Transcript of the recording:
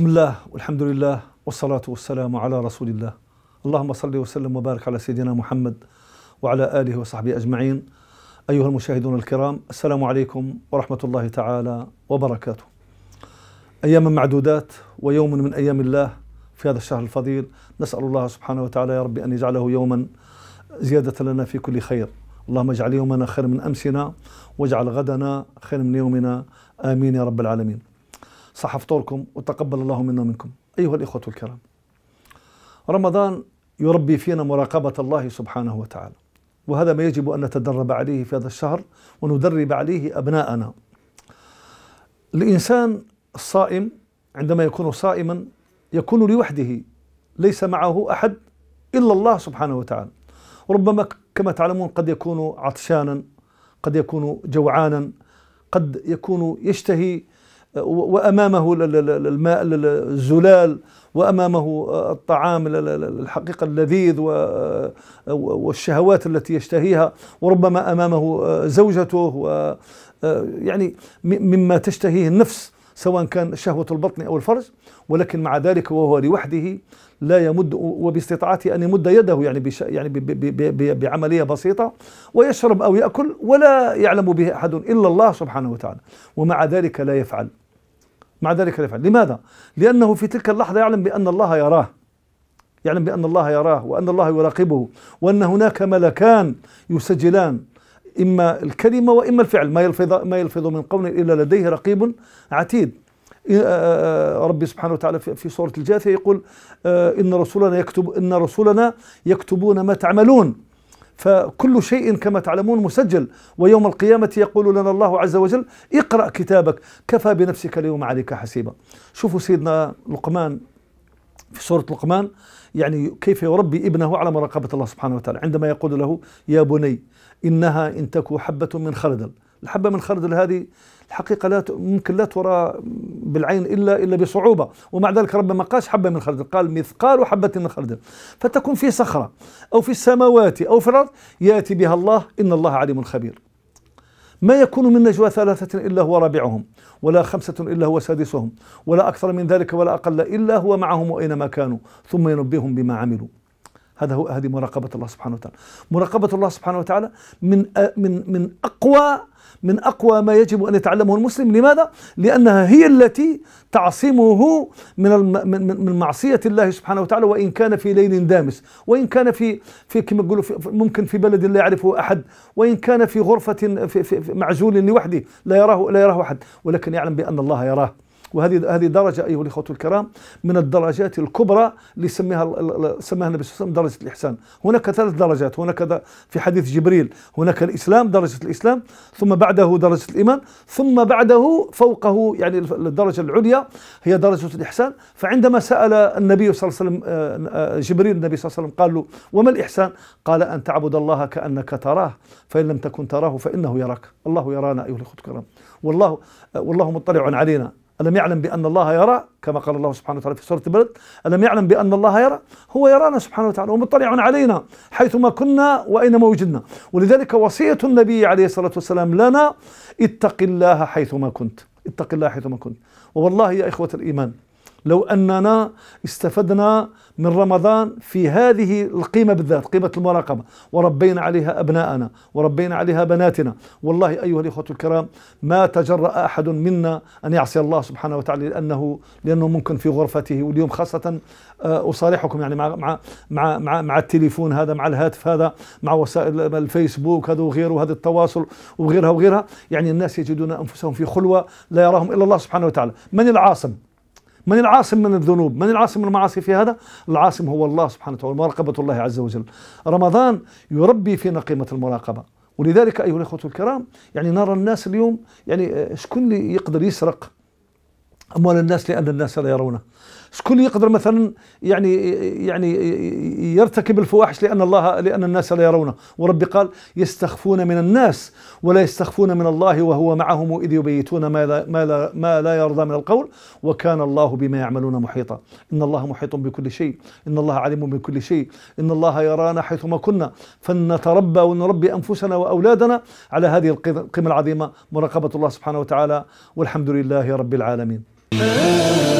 بسم الله والحمد لله والصلاة والسلام على رسول الله اللهم صل وسلم وبارك على سيدنا محمد وعلى آله وصحبه أجمعين أيها المشاهدون الكرام السلام عليكم ورحمة الله تعالى وبركاته أيام معدودات ويوم من أيام الله في هذا الشهر الفضيل نسأل الله سبحانه وتعالى يا رب أن يجعله يوما زيادة لنا في كل خير اللهم اجعل يومنا خير من أمسنا واجعل غدنا خير من يومنا آمين يا رب العالمين صح فطوركم وتقبل الله منا ومنكم أيها الإخوة الكرام رمضان يربي فينا مراقبة الله سبحانه وتعالى وهذا ما يجب أن نتدرب عليه في هذا الشهر وندرب عليه أبناءنا الإنسان الصائم عندما يكون صائما يكون لوحده ليس معه أحد إلا الله سبحانه وتعالى ربما كما تعلمون قد يكون عطشانا قد يكون جوعانا قد يكون يشتهي وأمامه الماء الزلال وأمامه الطعام الحقيقة اللذيذ والشهوات التي يشتهيها وربما أمامه زوجته ويعني يعني مما تشتهيه النفس سواء كان شهوة البطن أو الفرج ولكن مع ذلك وهو لوحده لا يمد وباستطاعته أن يمد يده يعني بش يعني بعملية بسيطة ويشرب أو يأكل ولا يعلم به أحد إلا الله سبحانه وتعالى ومع ذلك لا يفعل مع ذلك يفعل لماذا؟ لأنه في تلك اللحظة يعلم بأن الله يراه يعلم بأن الله يراه وأن الله يراقبه وأن هناك ملكان يسجلان إما الكلمة وإما الفعل ما يلفظ ما يلفظ من قول إلا لديه رقيب عتيد ربي سبحانه وتعالى في سورة الجاثية يقول آه، إن رسولنا يكتب إن رسولنا يكتبون ما تعملون فكل شيء كما تعلمون مسجل ويوم القيامة يقول لنا الله عز وجل اقرأ كتابك كفى بنفسك اليوم عليك حسيبا شوفوا سيدنا لقمان في سورة لقمان يعني كيف يربي ابنه على مراقبة الله سبحانه وتعالى عندما يقول له يا بني إنها إن تك حبة من خردل الحبة من خردل هذه الحقيقة لا ممكن لا ترى بالعين إلا إلا بصعوبة ومع ذلك ربما ما حبة من خردل قال مثقال حبة من خردل فتكون في صخرة أو في السماوات أو في الأرض يأتي بها الله إن الله عليم خبير ما يكون من نجوى ثلاثة إلا هو رابعهم ولا خمسة إلا هو سادسهم ولا أكثر من ذلك ولا أقل إلا هو معهم أينما كانوا ثم ينبئهم بما عملوا هذا هو هذه مراقبة الله سبحانه وتعالى مراقبة الله سبحانه وتعالى من من من أقوى من أقوى ما يجب أن يتعلمه المسلم لماذا؟ لأنها هي التي تعصمه من من من معصية الله سبحانه وتعالى وإن كان في ليل دامس وإن كان في في كما يقولوا ممكن في بلد لا يعرفه أحد وإن كان في غرفة في, في معزول لوحده لا يراه لا يراه أحد ولكن يعلم بأن الله يراه وهذه هذه درجه ايها الاخوه الكرام من الدرجات الكبرى اللي سميها سماها النبي صلى الله عليه وسلم درجه الاحسان هناك ثلاث درجات هناك في حديث جبريل هناك الاسلام درجه الاسلام ثم بعده درجه الايمان ثم بعده فوقه يعني الدرجه العليا هي درجه الاحسان فعندما سال النبي صلى الله عليه وسلم آه، آه، جبريل النبي صلى الله عليه وسلم قال له وما الاحسان قال ان تعبد الله كانك تراه فان لم تكن تراه فانه يراك الله يرانا ايها الاخوه الكرام والله آه، والله مطلع علينا ألم يعلم بأن الله يرى كما قال الله سبحانه وتعالى في سورة البلد ألم يعلم بأن الله يرى هو يرانا سبحانه وتعالى ومطلع علينا حيثما كنا وأينما وجدنا ولذلك وصية النبي عليه الصلاة والسلام لنا اتق الله حيثما كنت اتق الله حيثما كنت ووالله يا إخوة الإيمان لو أننا استفدنا من رمضان في هذه القيمة بالذات قيمة المراقبة وربينا عليها أبناءنا وربينا عليها بناتنا والله أيها الإخوة الكرام ما تجرأ أحد منا أن يعصي الله سبحانه وتعالى لأنه لأنه ممكن في غرفته واليوم خاصة آه، أصارحكم يعني مع مع مع مع, مع التليفون هذا مع الهاتف هذا مع وسائل الفيسبوك هذا وغيره هذا التواصل وغيرها وغيرها يعني الناس يجدون أنفسهم في خلوة لا يراهم إلا الله سبحانه وتعالى من العاصم من العاصم من الذنوب من العاصم من المعاصي في هذا العاصم هو الله سبحانه وتعالى مراقبة الله عز وجل رمضان يربي فينا قيمة المراقبة ولذلك أيها الأخوة الكرام يعني نرى الناس اليوم يعني شكون اللي يقدر يسرق أموال الناس لأن الناس لا يرونه شكون يقدر مثلا يعني يعني يرتكب الفواحش لان الله لان الناس لا يرونه وربي قال يستخفون من الناس ولا يستخفون من الله وهو معهم اذ يبيتون ما لا ما لا, ما لا يرضى من القول وكان الله بما يعملون محيطا ان الله محيط بكل شيء ان الله عليم بكل شيء ان الله يرانا حيثما كنا فلنتربى ونربي انفسنا واولادنا على هذه القيمه العظيمه مراقبه الله سبحانه وتعالى والحمد لله رب العالمين